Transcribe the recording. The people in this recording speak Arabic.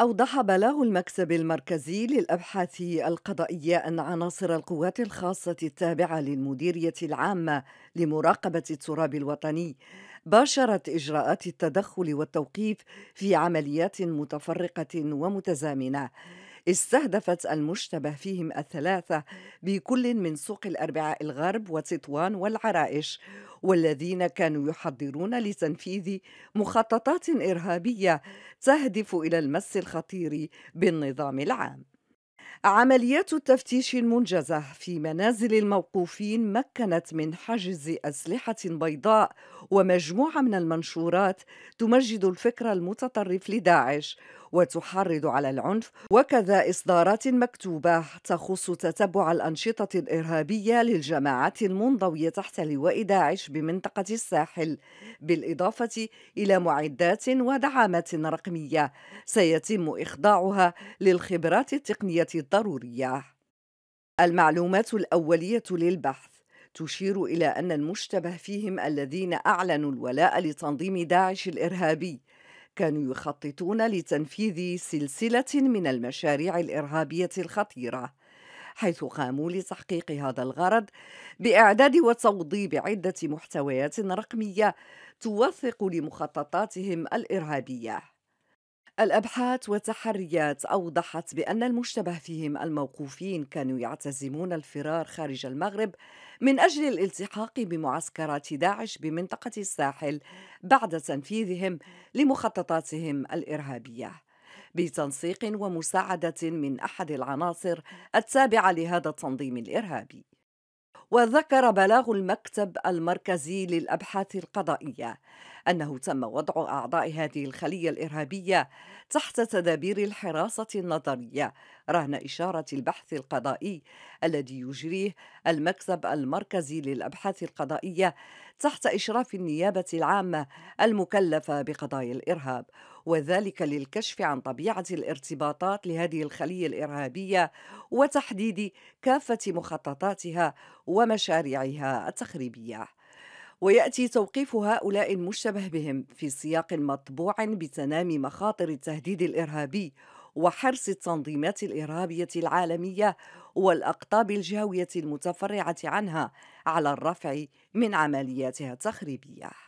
أوضح بلاغ المكتب المركزي للأبحاث القضائية أن عناصر القوات الخاصة التابعة للمديرية العامة لمراقبة التراب الوطني باشرت إجراءات التدخل والتوقيف في عمليات متفرقة ومتزامنة استهدفت المشتبه فيهم الثلاثة بكل من سوق الأربعاء الغرب وتطوان والعرائش والذين كانوا يحضرون لتنفيذ مخططات إرهابية تهدف إلى المس الخطير بالنظام العام عمليات التفتيش المنجزة في منازل الموقوفين مكنت من حجز أسلحة بيضاء ومجموعة من المنشورات تمجد الفكر المتطرف لداعش وتحرض على العنف وكذا إصدارات مكتوبة تخص تتبع الأنشطة الإرهابية للجماعات المنضوية تحت لواء داعش بمنطقة الساحل بالإضافة إلى معدات ودعامات رقمية سيتم إخضاعها للخبرات التقنية الضرورية المعلومات الأولية للبحث تشير إلى أن المشتبه فيهم الذين أعلنوا الولاء لتنظيم داعش الإرهابي كانوا يخططون لتنفيذ سلسله من المشاريع الارهابيه الخطيره حيث قاموا لتحقيق هذا الغرض باعداد وتوضيب عده محتويات رقميه توثق لمخططاتهم الارهابيه الأبحاث والتحريات أوضحت بأن المشتبه فيهم الموقوفين كانوا يعتزمون الفرار خارج المغرب من أجل الالتحاق بمعسكرات داعش بمنطقة الساحل بعد تنفيذهم لمخططاتهم الإرهابية بتنسيق ومساعدة من أحد العناصر التابعة لهذا التنظيم الإرهابي وذكر بلاغ المكتب المركزي للأبحاث القضائية أنه تم وضع أعضاء هذه الخلية الإرهابية تحت تدابير الحراسة النظرية رهن إشارة البحث القضائي الذي يجريه المكتب المركزي للأبحاث القضائية تحت إشراف النيابة العامة المكلفة بقضايا الإرهاب وذلك للكشف عن طبيعة الارتباطات لهذه الخلية الإرهابية وتحديد كافة مخططاتها ومشاريعها التخريبية ويأتي توقيف هؤلاء المشتبه بهم في سياق مطبوع بتنامي مخاطر التهديد الإرهابي وحرص التنظيمات الإرهابية العالمية والأقطاب الجهوية المتفرعة عنها على الرفع من عملياتها التخريبيه